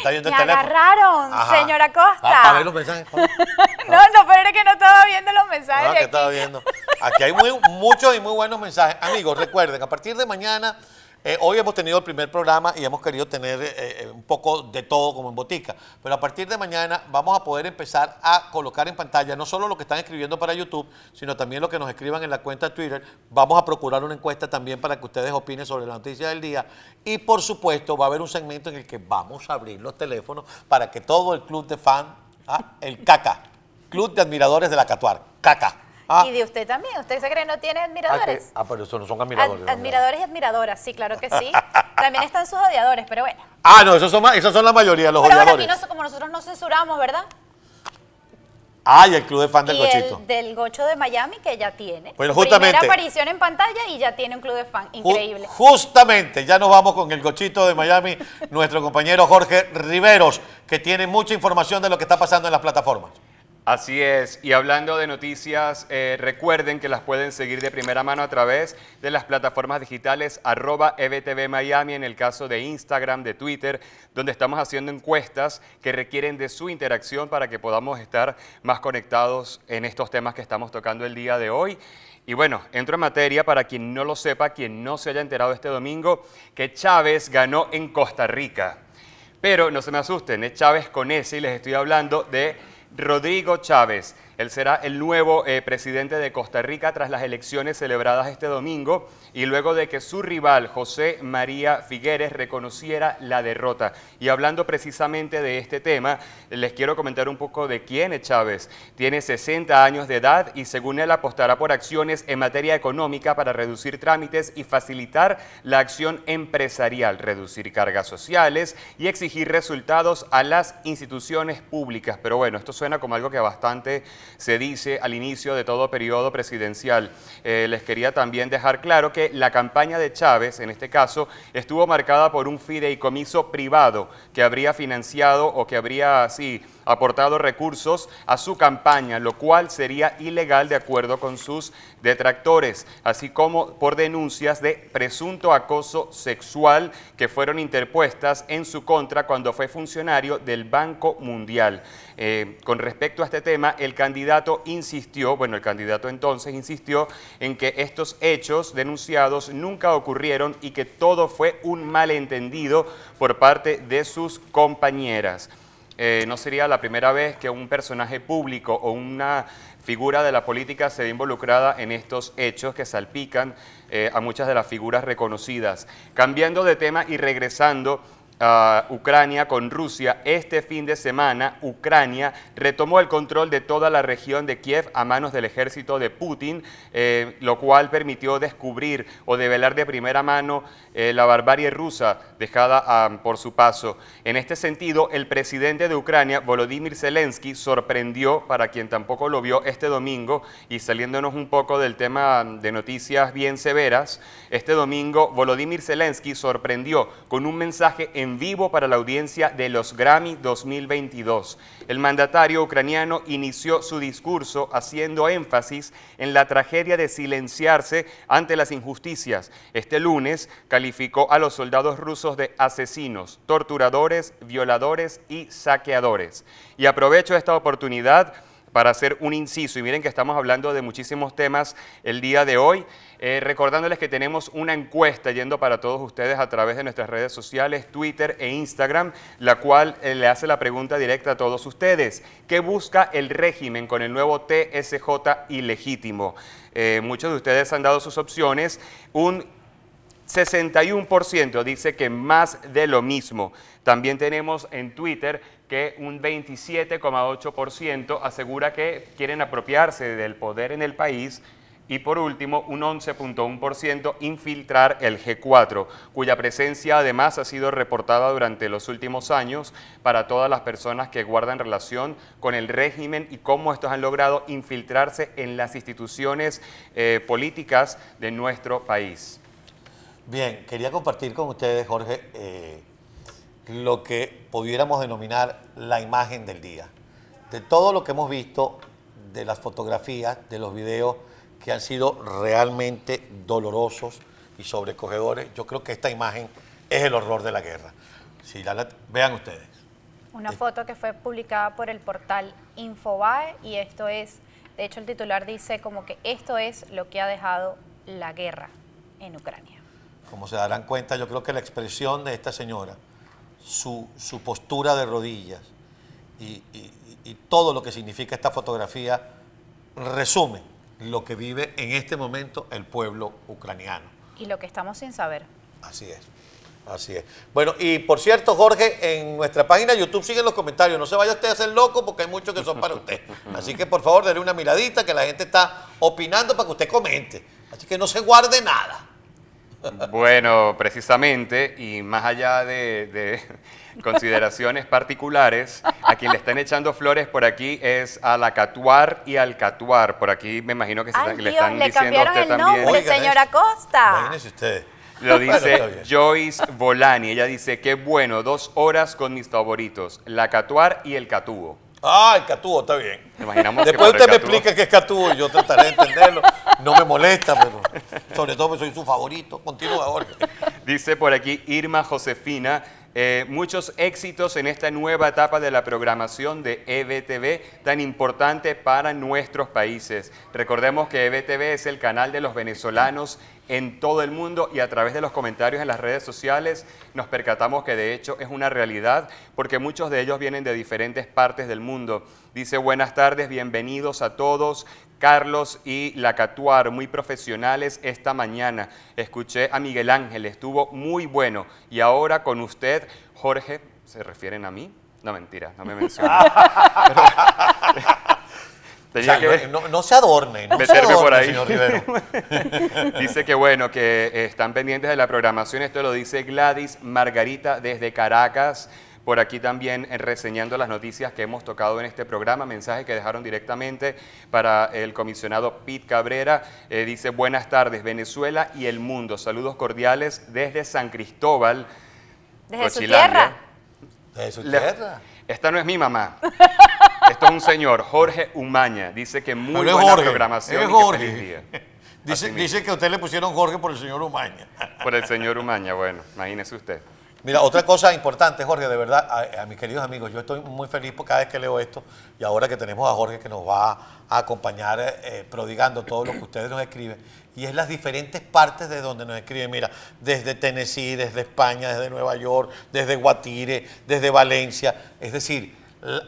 está viendo me agarraron, señora Costa. A ver los mensajes. no, no, pero era que no estaba viendo los mensajes. No, que estaba viendo. Aquí hay muy, muchos y muy buenos mensajes. Amigos, recuerden, a partir de mañana eh, hoy hemos tenido el primer programa y hemos querido tener eh, eh, un poco de todo como en botica, pero a partir de mañana vamos a poder empezar a colocar en pantalla no solo lo que están escribiendo para YouTube, sino también lo que nos escriban en la cuenta Twitter. Vamos a procurar una encuesta también para que ustedes opinen sobre la noticia del día y por supuesto va a haber un segmento en el que vamos a abrir los teléfonos para que todo el club de fan, ah, el caca, club de admiradores de la Catuar, caca Ah. Y de usted también. ¿Usted se cree no tiene admiradores? Ah, ah, pero eso no son admiradores. admiradores y admiradoras, sí, claro que sí. también están sus odiadores, pero bueno. Ah, no, esos son, la mayoría, de los odiadores. Pero aquí no, como nosotros no censuramos, ¿verdad? Ah, y el club de fan del y del Gocho de Miami que ya tiene. Bueno, justamente. Primera aparición en pantalla y ya tiene un club de fan. Increíble. justamente, ya nos vamos con el Gochito de Miami, nuestro compañero Jorge Riveros, que tiene mucha información de lo que está pasando en las plataformas. Así es, y hablando de noticias, eh, recuerden que las pueden seguir de primera mano a través de las plataformas digitales arroba EBTV Miami, en el caso de Instagram, de Twitter, donde estamos haciendo encuestas que requieren de su interacción para que podamos estar más conectados en estos temas que estamos tocando el día de hoy. Y bueno, entro en materia para quien no lo sepa, quien no se haya enterado este domingo, que Chávez ganó en Costa Rica. Pero no se me asusten, es Chávez con ese y les estoy hablando de Rodrigo Chávez. Él será el nuevo eh, presidente de Costa Rica tras las elecciones celebradas este domingo y luego de que su rival José María Figueres reconociera la derrota. Y hablando precisamente de este tema, les quiero comentar un poco de quién es Chávez. Tiene 60 años de edad y según él apostará por acciones en materia económica para reducir trámites y facilitar la acción empresarial, reducir cargas sociales y exigir resultados a las instituciones públicas. Pero bueno, esto suena como algo que bastante se dice al inicio de todo periodo presidencial. Eh, les quería también dejar claro que la campaña de Chávez, en este caso, estuvo marcada por un fideicomiso privado que habría financiado o que habría, así aportado recursos a su campaña, lo cual sería ilegal de acuerdo con sus detractores, así como por denuncias de presunto acoso sexual que fueron interpuestas en su contra cuando fue funcionario del Banco Mundial. Eh, con respecto a este tema, el candidato insistió, bueno, el candidato entonces insistió en que estos hechos denunciados nunca ocurrieron y que todo fue un malentendido por parte de sus compañeras. Eh, no sería la primera vez que un personaje público o una figura de la política se ve involucrada en estos hechos que salpican eh, a muchas de las figuras reconocidas. Cambiando de tema y regresando Ucrania con Rusia, este fin de semana Ucrania retomó el control de toda la región de Kiev a manos del ejército de Putin, eh, lo cual permitió descubrir o develar de primera mano eh, la barbarie rusa dejada ah, por su paso. En este sentido, el presidente de Ucrania, Volodymyr Zelensky, sorprendió, para quien tampoco lo vio, este domingo, y saliéndonos un poco del tema de noticias bien severas, este domingo Volodymyr Zelensky sorprendió con un mensaje en vivo para la audiencia de los Grammy 2022. El mandatario ucraniano inició su discurso haciendo énfasis en la tragedia de silenciarse ante las injusticias. Este lunes calificó a los soldados rusos de asesinos, torturadores, violadores y saqueadores. Y aprovecho esta oportunidad para hacer un inciso. Y miren que estamos hablando de muchísimos temas el día de hoy. Eh, recordándoles que tenemos una encuesta yendo para todos ustedes a través de nuestras redes sociales, Twitter e Instagram, la cual eh, le hace la pregunta directa a todos ustedes. ¿Qué busca el régimen con el nuevo TSJ ilegítimo? Eh, muchos de ustedes han dado sus opciones. Un 61% dice que más de lo mismo. También tenemos en Twitter que un 27,8% asegura que quieren apropiarse del poder en el país y por último, un 11.1% infiltrar el G4, cuya presencia además ha sido reportada durante los últimos años para todas las personas que guardan relación con el régimen y cómo estos han logrado infiltrarse en las instituciones eh, políticas de nuestro país. Bien, quería compartir con ustedes, Jorge, eh, lo que pudiéramos denominar la imagen del día. De todo lo que hemos visto, de las fotografías, de los videos que han sido realmente dolorosos y sobrecogedores, yo creo que esta imagen es el horror de la guerra. Si la, vean ustedes. Una eh, foto que fue publicada por el portal Infobae y esto es, de hecho el titular dice como que esto es lo que ha dejado la guerra en Ucrania. Como se darán cuenta, yo creo que la expresión de esta señora, su, postura de rodillas y, todo lo que significa esta fotografía resume lo que vive en este momento el pueblo ucraniano. Y lo que estamos sin saber. Así es. Así es. Bueno, y por cierto, Jorge, en nuestra página de YouTube siguen los comentarios. No se vaya usted a hacer loco porque hay muchos que son para usted. Así que por favor, denle una miradita que la gente está opinando para que usted comente. Así que no se guarde nada. Bueno, precisamente, y más allá de, consideraciones particulares, a quien le están echando flores por aquí es a la Catuar y al Catuar. Por aquí me imagino que se están, Dios, le están le cambiaron el nombre, señora Costa. usted. Lo dice Joyce Volani. Ella dice, qué bueno, dos horas con mis favoritos, la Catuar y el Catúo. Ah, el catúo, está bien. Después usted me explica qué es catúo y yo trataré de entenderlo. No me molesta, pero sobre todo soy su favorito. Continúa, ahora. Dice por aquí Irma Josefina. Eh, muchos éxitos en esta nueva etapa de la programación de EBTV tan importante para nuestros países. Recordemos que EBTV es el canal de los venezolanos en todo el mundo y a través de los comentarios en las redes sociales nos percatamos que de hecho es una realidad porque muchos de ellos vienen de diferentes partes del mundo. Dice buenas tardes, bienvenidos a todos. Carlos y Lacatuar, muy profesionales esta mañana. Escuché a Miguel Ángel, estuvo muy bueno. Y ahora con usted, Jorge, ¿se refieren a mí? No, mentira, no me menciona. no, se adorne, no se dice que bueno, que eh, están pendientes de la programación. Esto lo dice Gladys Margarita desde Caracas. Por aquí también eh, reseñando las noticias que hemos tocado en este programa, mensajes que dejaron directamente para el comisionado Pete Cabrera. Eh, dice, buenas tardes, Venezuela y el mundo. Saludos cordiales desde San Cristóbal. Desde su tierra. Desde su tierra. esta no es mi mamá. Esto es un señor, Jorge Umaña. Dice que muy buena programación. Es día. Dice, que a usted le pusieron Jorge por el señor Umaña. Por el señor Umaña, bueno, imagínese usted. Mira, otra cosa importante, Jorge, de verdad, a, mis queridos amigos, yo estoy muy feliz por cada vez que leo esto y ahora que tenemos a Jorge que nos va a acompañar eh, prodigando todo lo que ustedes nos escriben y es las diferentes partes de donde nos escriben. Mira, desde Tennessee, desde España, desde Nueva York, desde Guatire, desde Valencia, es decir,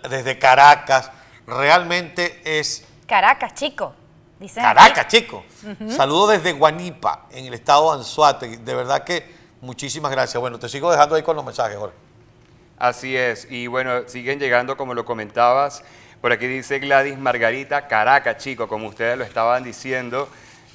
desde Caracas. Realmente es... Caracas, chico. dice Caracas, chico. Saludos Saludo desde Guanipa, en el estado de De verdad que muchísimas gracias. Bueno, te sigo dejando ahí con los mensajes, Jorge. Así es. Y bueno, siguen llegando, como lo comentabas. Por aquí dice Gladys Margarita, Caracas, chico, como ustedes lo estaban diciendo.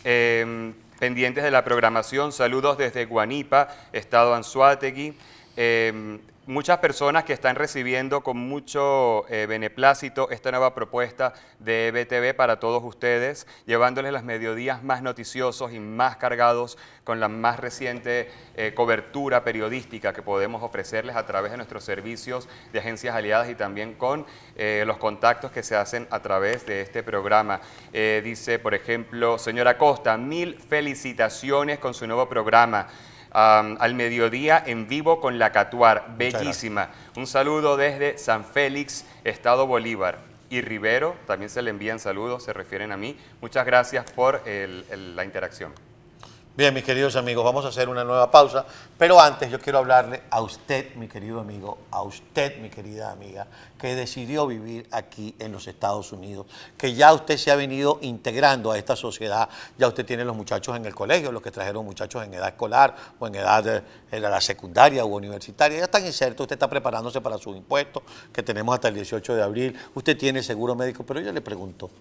Em, pendientes de la programación, saludos desde Guanipa, estado Anzuategui. Em, muchas personas que están recibiendo con mucho eh, beneplácito esta nueva propuesta de BTV para todos ustedes, llevándoles los mediodías más noticiosos y más cargados con la más reciente eh, cobertura periodística que podemos ofrecerles a través de nuestros servicios de agencias aliadas y también con eh, los contactos que se hacen a través de este programa. dice, por ejemplo, señora Costa, mil felicitaciones con su nuevo programa al mediodía en vivo con la Catuar. Bellísima. Un saludo desde San Félix, Estado Bolívar. Y Rivero, también se le envían saludos, se refieren a mí. Muchas gracias por la interacción. Bien, mis queridos amigos, vamos a hacer una nueva pausa, pero antes yo quiero hablarle a usted, mi querido amigo, a usted, mi querida amiga, que decidió vivir aquí en los Estados Unidos, que ya usted se ha venido integrando a esta sociedad, ya usted tiene los muchachos en el colegio, los que trajeron muchachos en edad escolar o en edad en eh, la secundaria o universitaria, ya están insertos, usted está preparándose para sus impuestos, que tenemos hasta el 18 de abril, usted tiene seguro médico, pero yo le pregunto,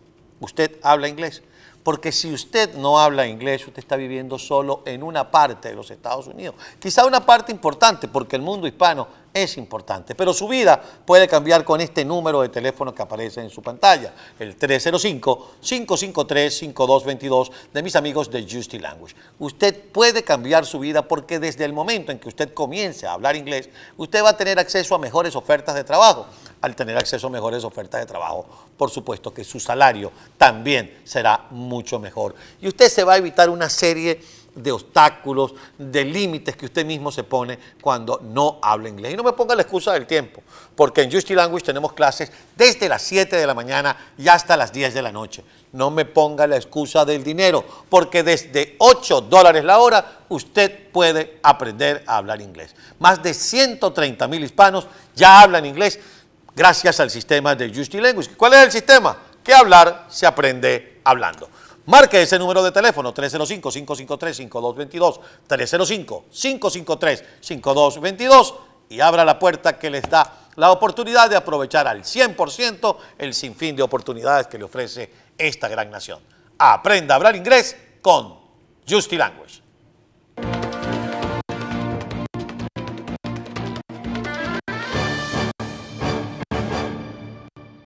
¿usted habla inglés? Porque si usted no habla inglés, usted está viviendo solo en una parte de los Estados Unidos. Quizá una parte importante, porque el mundo hispano es importante. Pero su vida puede cambiar con este número de teléfono que aparece en su pantalla, el 305-553-5222 de mis amigos de Justy Language. Usted puede cambiar su vida porque desde el momento en que usted comience a hablar inglés, usted va a tener acceso a mejores ofertas de trabajo. Al tener acceso a mejores ofertas de trabajo, por supuesto que su salario también será muy mucho mejor. Y usted se va a evitar una serie de obstáculos, de límites que usted mismo se pone cuando no habla inglés. Y no me ponga la excusa del tiempo, porque en Justy Language tenemos clases desde las 7 de la mañana y hasta las 10 de la noche. No me ponga la excusa del dinero, porque desde 8 dólares la hora usted puede aprender a hablar inglés. Más de 130 mil hispanos ya hablan inglés gracias al sistema de Justy Language. ¿Cuál es el sistema? Que hablar se aprende hablando. Marque ese número de teléfono 305-553-5222, 305-553-5222 y abra la puerta que les da la oportunidad de aprovechar al 100% el sinfín de oportunidades que le ofrece esta gran nación. Aprenda a hablar inglés con Justy Language.